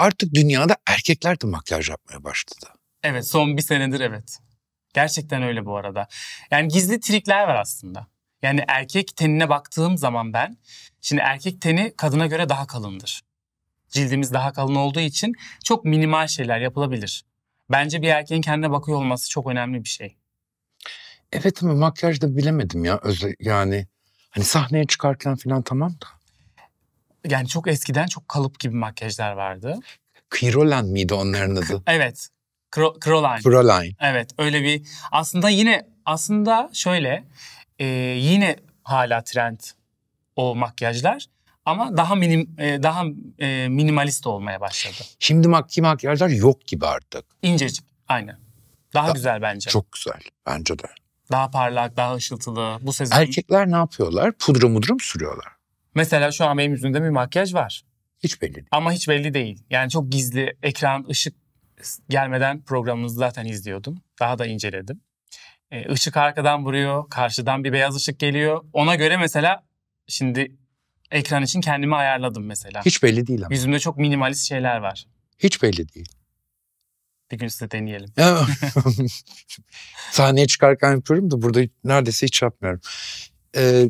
artık dünyada erkekler de makyaj yapmaya başladı. Evet son bir senedir evet. Gerçekten öyle bu arada. Yani gizli trikler var aslında. Yani erkek tenine baktığım zaman ben, şimdi erkek teni kadına göre daha kalındır. Cildimiz daha kalın olduğu için çok minimal şeyler yapılabilir. Bence bir erkeğin kendine bakıyor olması çok önemli bir şey. Evet ama makyajda bilemedim ya. öz, yani hani sahneye çıkarken falan tamam da yani çok eskiden çok kalıp gibi makyajlar vardı. Kırolan miydi onların adı? Evet. Kro Kroline. Kroline. Evet öyle bir aslında yine aslında şöyle e, yine hala trend o makyajlar ama daha minim e, daha e, minimalist olmaya başladı. Şimdi makki makyajlar yok gibi artık. İncecik aynı. Daha da, güzel bence. Çok güzel bence de. Daha parlak, daha ışıltılı. Bu sezon Erkekler ne yapıyorlar? Pudra mudra mı sürüyorlar? Mesela şu an benim yüzümde bir makyaj var. Hiç belli değil. Ama hiç belli değil. Yani çok gizli ekran ışık gelmeden programınızı zaten izliyordum. Daha da inceledim. E, ışık arkadan vuruyor, karşıdan bir beyaz ışık geliyor. Ona göre mesela şimdi ekran için kendimi ayarladım mesela. Hiç belli değil ama. Yüzümde çok minimalist şeyler var. Hiç belli değil. Bir gün size deneyelim. Sahneye çıkarken yapıyorum da burada neredeyse hiç yapmıyorum. Ee,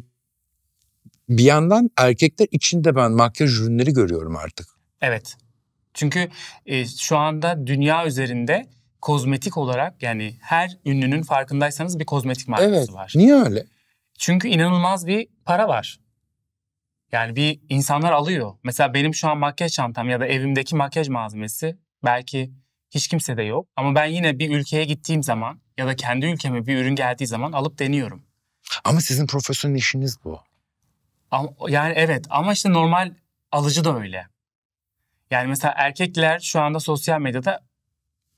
bir yandan erkekler içinde ben makyaj ürünleri görüyorum artık. Evet. Çünkü e, şu anda dünya üzerinde kozmetik olarak yani her ünlünün farkındaysanız bir kozmetik markası evet. var. Niye öyle? Çünkü inanılmaz bir para var. Yani bir insanlar alıyor. Mesela benim şu an makyaj çantam ya da evimdeki makyaj malzemesi belki hiç kimse de yok. Ama ben yine bir ülkeye gittiğim zaman ya da kendi ülkeme bir ürün geldiği zaman alıp deniyorum. Ama sizin profesyonel işiniz bu. Ama, yani evet ama işte normal alıcı da öyle. Yani mesela erkekler şu anda sosyal medyada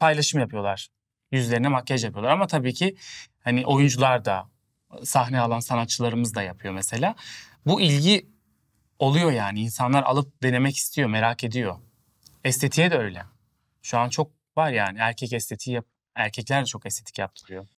paylaşım yapıyorlar. Yüzlerine makyaj yapıyorlar ama tabii ki hani oyuncular da sahne alan sanatçılarımız da yapıyor mesela. Bu ilgi oluyor yani insanlar alıp denemek istiyor, merak ediyor. Estetiğe de öyle. Şu an çok var yani erkek estetiği yap erkekler de çok estetik yaptırıyor.